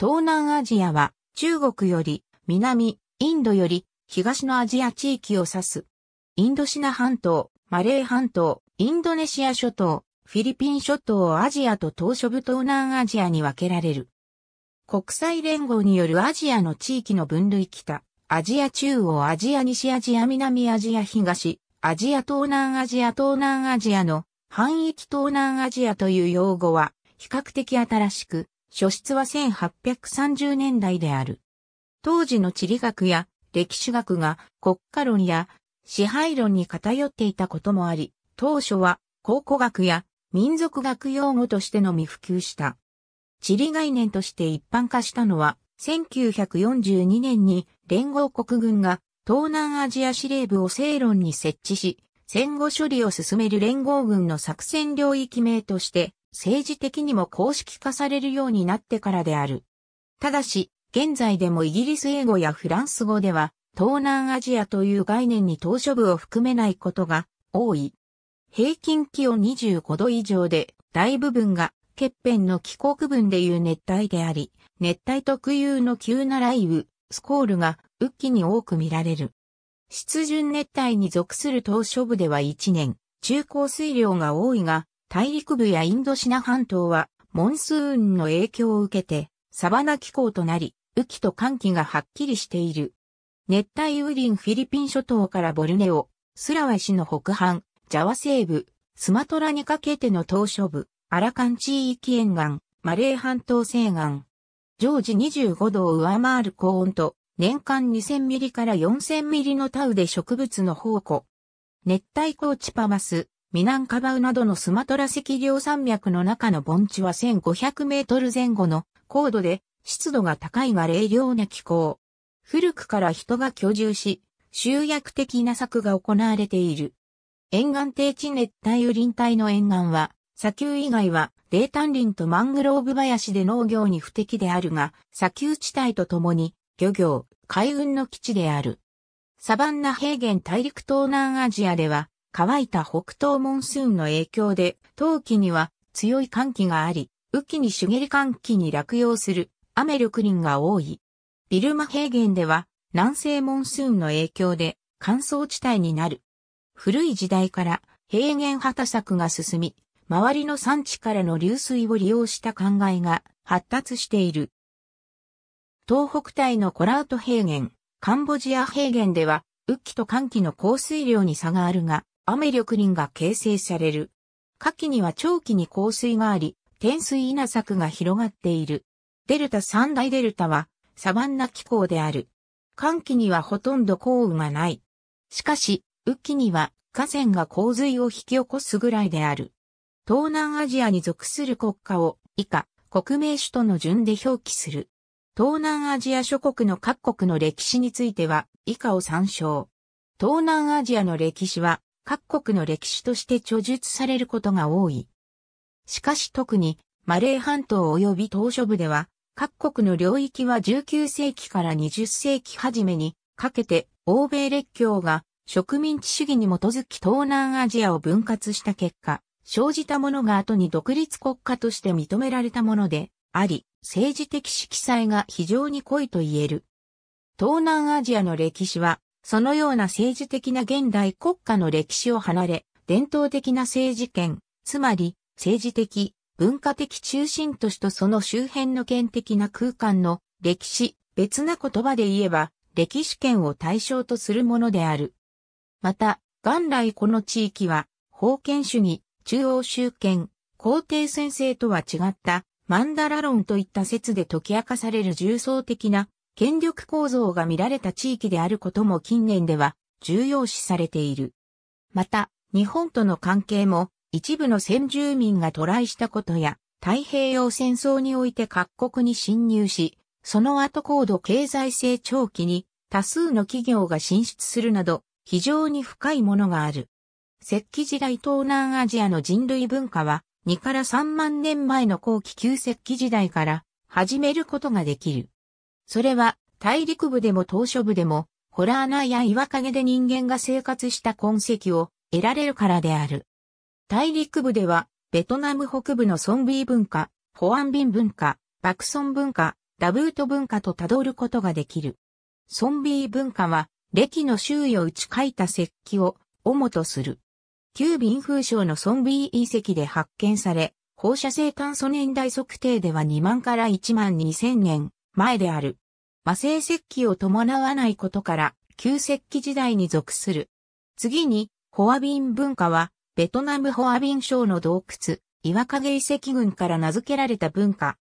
東南アジアは中国より南、インドより東のアジア地域を指す。インドシナ半島、マレー半島、インドネシア諸島、フィリピン諸島アジアと島諸部東南アジアに分けられる。国際連合によるアジアの地域の分類北、アジア中央アジア西アジア南アジア東、アジア東南アジア東南アジアの範囲域東南アジアという用語は比較的新しく、初出は1830年代である。当時の地理学や歴史学が国家論や支配論に偏っていたこともあり、当初は考古学や民族学用語としてのみ普及した。地理概念として一般化したのは、1942年に連合国軍が東南アジア司令部を正論に設置し、戦後処理を進める連合軍の作戦領域名として政治的にも公式化されるようになってからである。ただし、現在でもイギリス英語やフランス語では、東南アジアという概念に島嶼部を含めないことが多い。平均気温25度以上で、大部分が欠片の気候区分でいう熱帯であり、熱帯特有の急な雷雨、スコールが雨季に多く見られる。湿潤熱帯に属する島嶼部では1年、中高水量が多いが、大陸部やインドシナ半島は、モンスーンの影響を受けて、サバナ気候となり、雨季と寒季がはっきりしている。熱帯雨林フィリピン諸島からボルネオ、スラワシの北半、ジャワ西部、スマトラにかけての島嶼部、アラカン地域沿岸、マレー半島西岸。常時25度を上回る高温と、年間2000ミリから4000ミリのタウで植物の宝庫。熱帯高地パマス、南カバウなどのスマトラ赤量山脈の中の盆地は1500メートル前後の高度で湿度が高いが冷涼な気候。古くから人が居住し、集約的な策が行われている。沿岸低地熱帯雨林帯の沿岸は、砂丘以外は冷炭林とマングローブ林で農業に不適であるが、砂丘地帯とともに漁業、海運の基地である。サバンナ平原大陸東南アジアでは、乾いた北東モンスーンの影響で、冬季には強い寒気があり、雨季に茂り寒気に落葉する雨緑林が多い。ビルマ平原では南西モンスーンの影響で乾燥地帯になる。古い時代から平原畑作が進み、周りの産地からの流水を利用した考えが発達している。東北帯のコラウト平原、カンボジア平原では、雨季と寒季の降水量に差があるが、雨緑林が形成される。夏季には長期に降水があり、天水稲作が広がっている。デルタ三大デルタはサバンナ気候である。寒気にはほとんど降雨がない。しかし、雨季には河川が洪水を引き起こすぐらいである。東南アジアに属する国家を以下国名首都の順で表記する。東南アジア諸国の各国の歴史については、以下を参照。東南アジアの歴史は各国の歴史として著述されることが多い。しかし特にマレー半島及び島嶼部では、各国の領域は19世紀から20世紀初めにかけて欧米列強が植民地主義に基づき東南アジアを分割した結果、生じたものが後に独立国家として認められたものであり、政治的色彩が非常に濃いと言える。東南アジアの歴史はそのような政治的な現代国家の歴史を離れ、伝統的な政治権、つまり政治的、文化的中心都市とその周辺の権的な空間の歴史、別な言葉で言えば、歴史圏を対象とするものである。また、元来この地域は、封建主義、中央集権、皇帝先生とは違った、マンダラ論といった説で解き明かされる重層的な権力構造が見られた地域であることも近年では重要視されている。また、日本との関係も一部の先住民が渡来したことや、太平洋戦争において各国に侵入し、その後高度経済成長期に多数の企業が進出するなど、非常に深いものがある。石器時代東南アジアの人類文化は、2から3万年前の後期旧石器時代から始めることができる。それは大陸部でも島嶼部でも、ホラー穴や岩陰で人間が生活した痕跡を得られるからである。大陸部では、ベトナム北部のソンビー文化、ホアンビン文化、バクソン文化、ダブート文化と辿ることができる。ソンビー文化は、歴の周囲を打ち書いた石器を主とする。旧民風省のソンビー遺跡で発見され、放射性炭素年代測定では2万から1万2000年前である。魔性石器を伴わないことから、旧石器時代に属する。次に、ホアビン文化は、ベトナムホアビン省の洞窟、岩影遺跡群から名付けられた文化。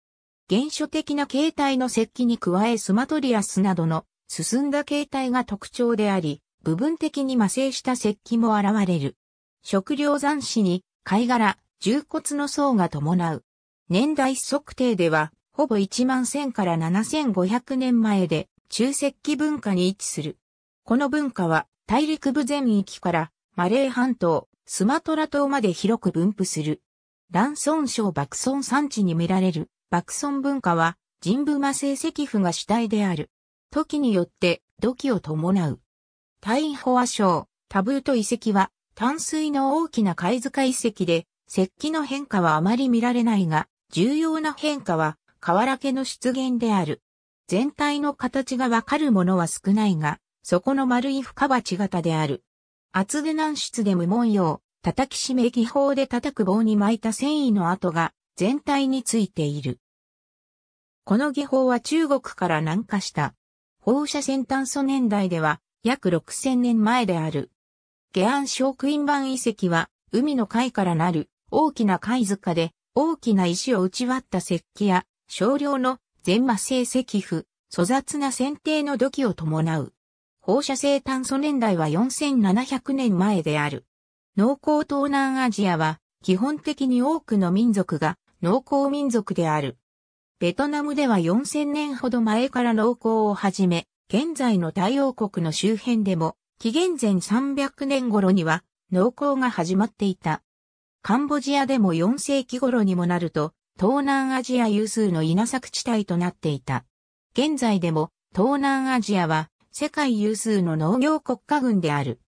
原初的な形態の石器に加えスマトリアスなどの進んだ形態が特徴であり、部分的に麻生した石器も現れる。食料残死に貝殻、重骨の層が伴う。年代測定では、ほぼ1万1000から7500年前で中石器文化に位置する。この文化は大陸部全域からマレー半島、スマトラ島まで広く分布する。ランソン省爆村産地に見られる爆村文化は人部魔成石符が主体である。時によって土器を伴う。タインホア省、タブート遺跡は淡水の大きな貝塚遺跡で石器の変化はあまり見られないが、重要な変化は瓦家の出現である。全体の形がわかるものは少ないが、そこの丸い深鉢型である。厚手軟質で無文様、叩き締め技法で叩く棒に巻いた繊維の跡が全体についている。この技法は中国から南下した。放射線炭素年代では約6000年前である。下安小クイン版遺跡は海の貝からなる大きな貝塚で大きな石を打ち割った石器や少量の全麻性石符、粗雑な剪定の土器を伴う。放射性炭素年代は4700年前である。農耕東南アジアは基本的に多くの民族が農耕民族である。ベトナムでは4000年ほど前から農耕を始め、現在の太陽国の周辺でも、紀元前300年頃には農耕が始まっていた。カンボジアでも4世紀頃にもなると、東南アジア有数の稲作地帯となっていた。現在でも東南アジアは世界有数の農業国家群である。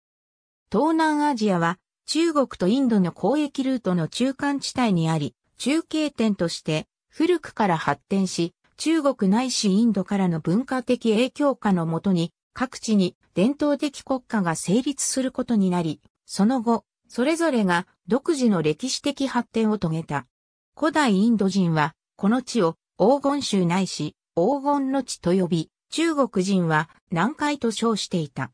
東南アジアは中国とインドの交易ルートの中間地帯にあり、中継点として古くから発展し、中国ないしインドからの文化的影響下のもとに、各地に伝統的国家が成立することになり、その後、それぞれが独自の歴史的発展を遂げた。古代インド人は、この地を黄金州ないし、黄金の地と呼び、中国人は南海と称していた。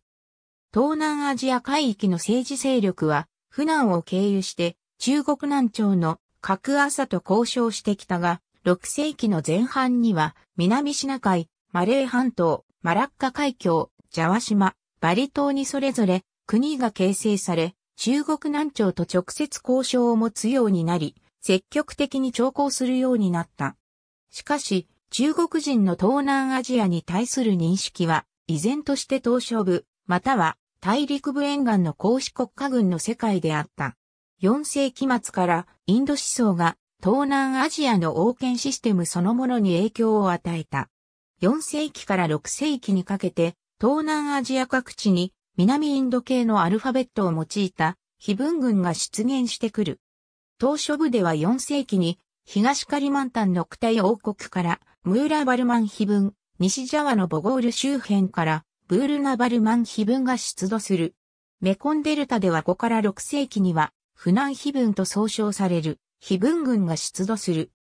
東南アジア海域の政治勢力は、不南を経由して中国南朝の格朝と交渉してきたが、6世紀の前半には南シナ海、マレー半島、マラッカ海峡、ジャワ島、バリ島にそれぞれ国が形成され、中国南朝と直接交渉を持つようになり、積極的に調校するようになった。しかし、中国人の東南アジアに対する認識は、依然として東証部、または大陸部沿岸の公使国家軍の世界であった。4世紀末からインド思想が東南アジアの王権システムそのものに影響を与えた。4世紀から6世紀にかけて東南アジア各地に南インド系のアルファベットを用いた非文軍が出現してくる。当初部では4世紀に、東カリマンタンのクタイ王国から、ムーラバルマン碑文、西ジャワのボゴール周辺から、ブールナバルマン碑文が出土する。メコンデルタでは5から6世紀には、フナン碑文と総称される、碑文群が出土する。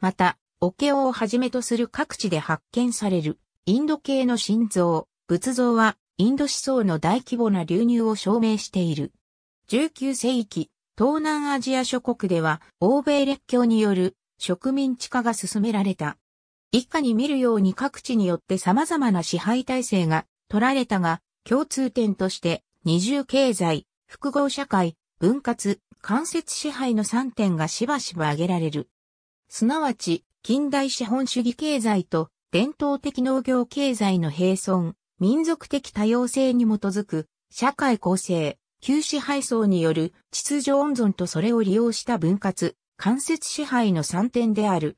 また、オケオをはじめとする各地で発見される、インド系の心臓、仏像は、インド思想の大規模な流入を証明している。19世紀、東南アジア諸国では欧米列強による植民地化が進められた。一家に見るように各地によって様々な支配体制が取られたが、共通点として二重経済、複合社会、分割、間接支配の3点がしばしば挙げられる。すなわち、近代資本主義経済と伝統的農業経済の並存、民族的多様性に基づく社会構成、旧支配層による秩序温存とそれを利用した分割、間接支配の3点である。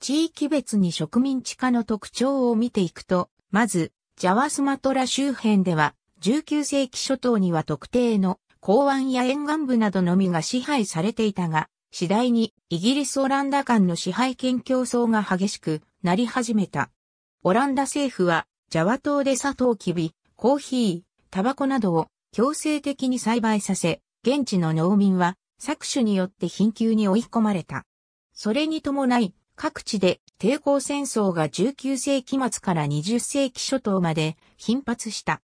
地域別に植民地化の特徴を見ていくと、まず、ジャワスマトラ周辺では、19世紀初頭には特定の港湾や沿岸部などのみが支配されていたが、次第にイギリス・オランダ間の支配権競争が激しくなり始めた。オランダ政府は、ジャワ島で砂糖キビ、コーヒー、タバコなどを強制的に栽培させ、現地の農民は搾取によって貧窮に追い込まれた。それに伴い、各地で抵抗戦争が19世紀末から20世紀初頭まで頻発した。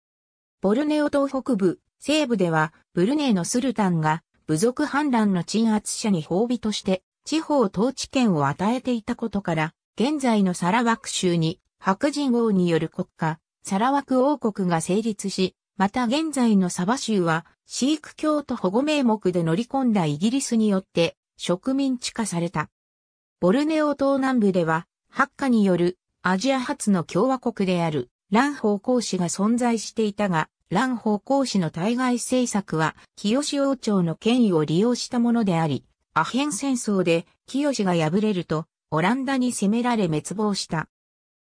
ボルネオ島北部、西部では、ブルネイのスルタンが部族反乱の鎮圧者に褒美として地方統治権を与えていたことから、現在のサラワク州に白人王による国家、サラワク王国が成立し、また現在のサバ州は、シーク教徒保護名目で乗り込んだイギリスによって植民地化された。ボルネオ島南部では、ハッカによるアジア初の共和国である蘭方公使が存在していたが、蘭方公使の対外政策は、清王朝の権威を利用したものであり、アヘン戦争で清が敗れると、オランダに攻められ滅亡した。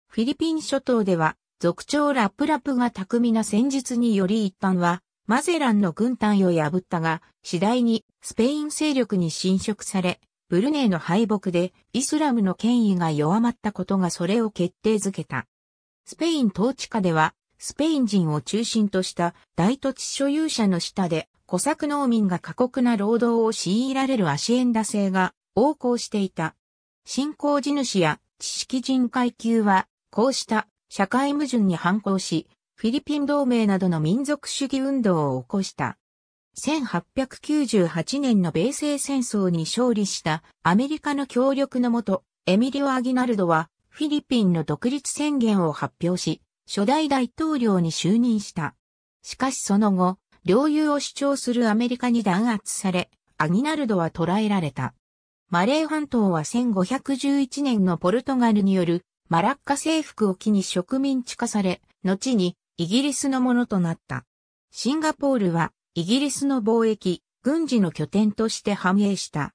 フィリピン諸島では、族長ラップラップが巧みな戦術により一般は、マゼランの軍隊を破ったが、次第にスペイン勢力に侵食され、ブルネイの敗北でイスラムの権威が弱まったことがそれを決定づけた。スペイン統治下では、スペイン人を中心とした大土地所有者の下で、小作農民が過酷な労働を強いられるアシエンダ制が横行していた。信仰地主や知識人階級は、こうした社会矛盾に反抗し、フィリピン同盟などの民族主義運動を起こした。1898年の米西戦争に勝利したアメリカの協力のもと、エミリオ・アギナルドはフィリピンの独立宣言を発表し、初代大統領に就任した。しかしその後、領有を主張するアメリカに弾圧され、アギナルドは捕らえられた。マレー半島は1511年のポルトガルによるマラッカ征服を機に植民地化され、後にイギリスのものとなった。シンガポールはイギリスの貿易、軍事の拠点として繁栄した。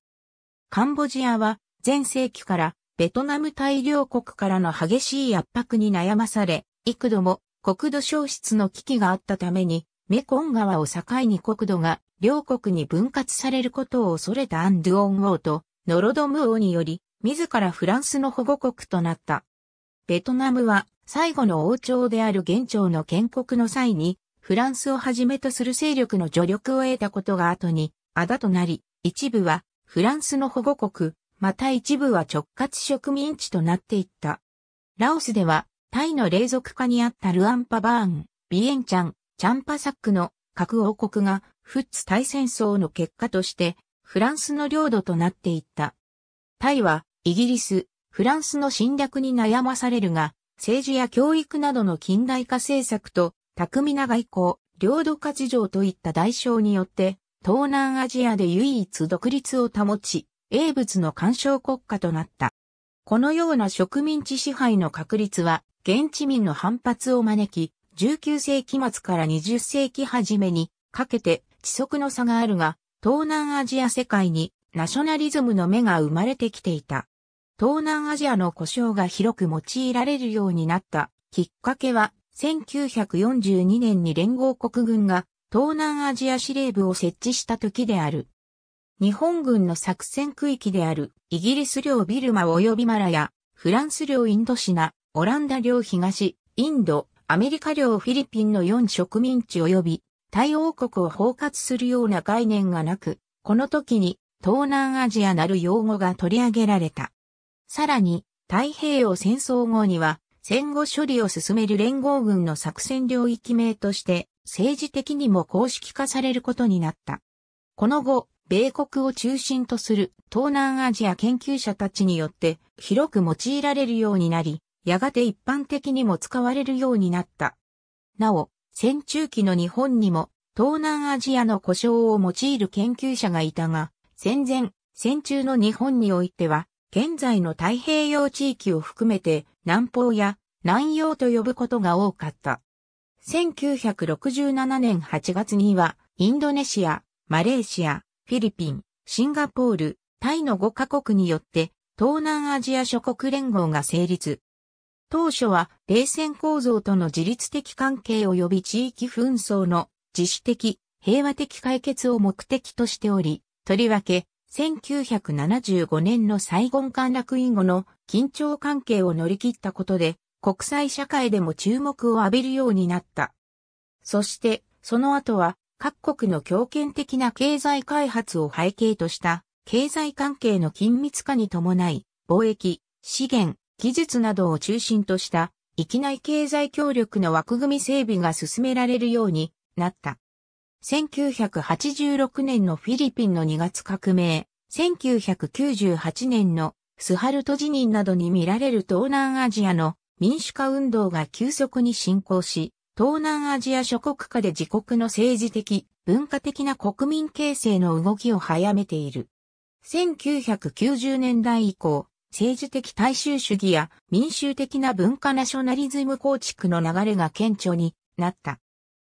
カンボジアは前世紀からベトナム大領国からの激しい圧迫に悩まされ、幾度も国土消失の危機があったために、メコン川を境に国土が両国に分割されることを恐れたアンドゥオン王とノロドム王により、自らフランスの保護国となった。ベトナムは最後の王朝である元朝の建国の際に、フランスをはじめとする勢力の助力を得たことが後に、あだとなり、一部はフランスの保護国、また一部は直轄植民地となっていった。ラオスでは、タイの冷蔵下にあったルアンパバーン、ビエンチャン、チャンパサックの各王国が、フッツ大戦争の結果として、フランスの領土となっていった。タイは、イギリス、フランスの侵略に悩まされるが、政治や教育などの近代化政策と、巧みな外交、領土割譲といった代償によって、東南アジアで唯一独立を保ち、英仏の干渉国家となった。このような植民地支配の確立は、現地民の反発を招き、19世紀末から20世紀初めにかけて地足の差があるが、東南アジア世界にナショナリズムの芽が生まれてきていた。東南アジアの故障が広く用いられるようになったきっかけは1942年に連合国軍が東南アジア司令部を設置した時である。日本軍の作戦区域であるイギリス領ビルマ及びマラヤ、フランス領インドシナ、オランダ領東、インド、アメリカ領フィリピンの4植民地及び太王国を包括するような概念がなく、この時に東南アジアなる用語が取り上げられた。さらに、太平洋戦争後には、戦後処理を進める連合軍の作戦領域名として、政治的にも公式化されることになった。この後、米国を中心とする東南アジア研究者たちによって広く用いられるようになり、やがて一般的にも使われるようになった。なお、戦中期の日本にも東南アジアの故障を用いる研究者がいたが、戦前、戦中の日本においては現在の太平洋地域を含めて南方や南洋と呼ぶことが多かった。1967年8月には、インドネシア、マレーシア、フィリピン、シンガポール、タイの5カ国によって、東南アジア諸国連合が成立。当初は冷戦構造との自律的関係及び地域紛争の自主的、平和的解決を目的としており、とりわけ1975年のサイゴン陥落以後の緊張関係を乗り切ったことで、国際社会でも注目を浴びるようになった。そして、その後は、各国の強権的な経済開発を背景とした、経済関係の緊密化に伴い、貿易、資源、技術などを中心とした、域内経済協力の枠組み整備が進められるようになった。1986年のフィリピンの2月革命、1998年のスハルト辞任などに見られる東南アジアの民主化運動が急速に進行し、東南アジア諸国下で自国の政治的、文化的な国民形成の動きを早めている。1990年代以降、政治的大衆主義や民衆的な文化ナショナリズム構築の流れが顕著になった。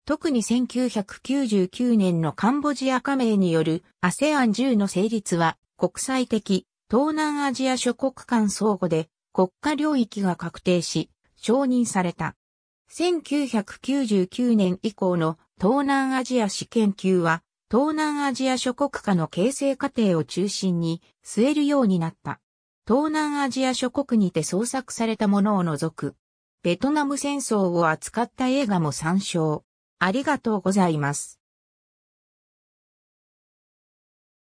特に1999年のカンボジア加盟による ASEAN10 の成立は国際的東南アジア諸国間相互で国家領域が確定し承認された。1999年以降の東南アジア史研究は東南アジア諸国家の形成過程を中心に据えるようになった。東南アジア諸国にて創作されたものを除く、ベトナム戦争を扱った映画も参照。ありがとうございます。